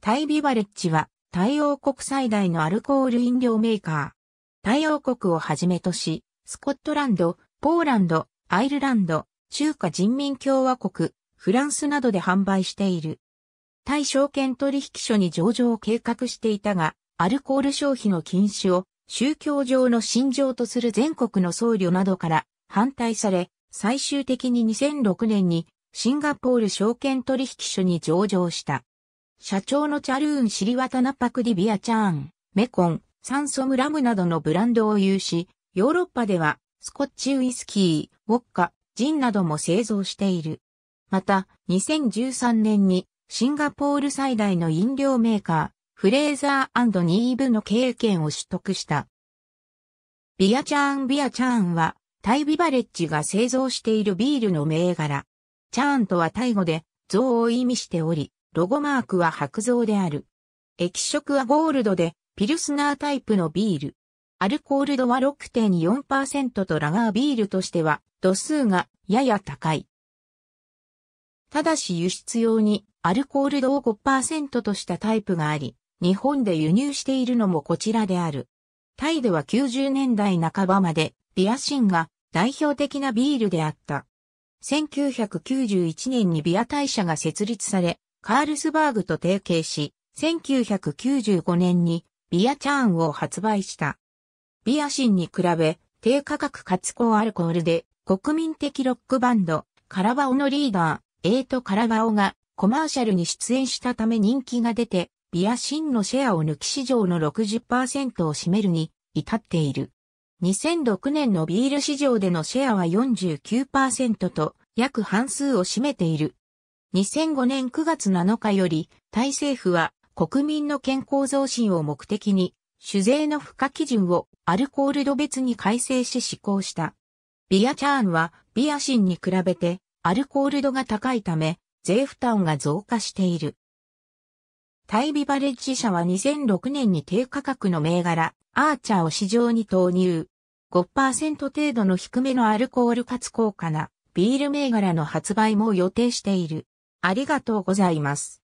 タイビバレッジは、タイ王国最大のアルコール飲料メーカー。タイ王国をはじめとし、スコットランド、ポーランド、アイルランド、中華人民共和国、フランスなどで販売している。タイ証券取引所に上場を計画していたが、アルコール消費の禁止を宗教上の信条とする全国の僧侶などから反対され、最終的に2006年にシンガポール証券取引所に上場した。社長のチャルーン・シリワタナパクディビアチャーン、メコン、サンソムラムなどのブランドを有し、ヨーロッパではスコッチウイスキー、ウォッカ、ジンなども製造している。また、2013年にシンガポール最大の飲料メーカー、フレーザーニーブの経営権を取得した。ビアチャーンビアチャーンは、タイビバレッジが製造しているビールの銘柄。チャーンとはタイ語で、像を意味しており、ロゴマークは白造である。液色はゴールドで、ピルスナータイプのビール。アルコール度は6.4%とラガービールとしては度数がやや高い。ただし輸出用にアルコール度を5%としたタイプがあり、日本で輸入しているのもこちらである。タイでは90年代半ばまでビアシンが代表的なビールであった。1991年にビア大社が設立され、カールスバーグと提携し、1995年にビアチャーンを発売した。ビアシンに比べ、低価格かつ高アルコールで、国民的ロックバンド、カラバオのリーダー、エイト・カラバオがコマーシャルに出演したため人気が出て、ビアシンのシェアを抜き市場の60%を占めるに至っている。2006年のビール市場でのシェアは49%と約半数を占めている。2005年9月7日より、タイ政府は国民の健康増進を目的に、酒税の付加基準をアルコール度別に改正し施行した。ビアチャーンはビアシンに比べてアルコール度が高いため、税負担が増加している。タイビバレッジ社は2006年に低価格の銘柄、アーチャーを市場に投入。5%程度の低めのアルコールかつ高価なビール銘柄の発売も予定している。ありがとうございます。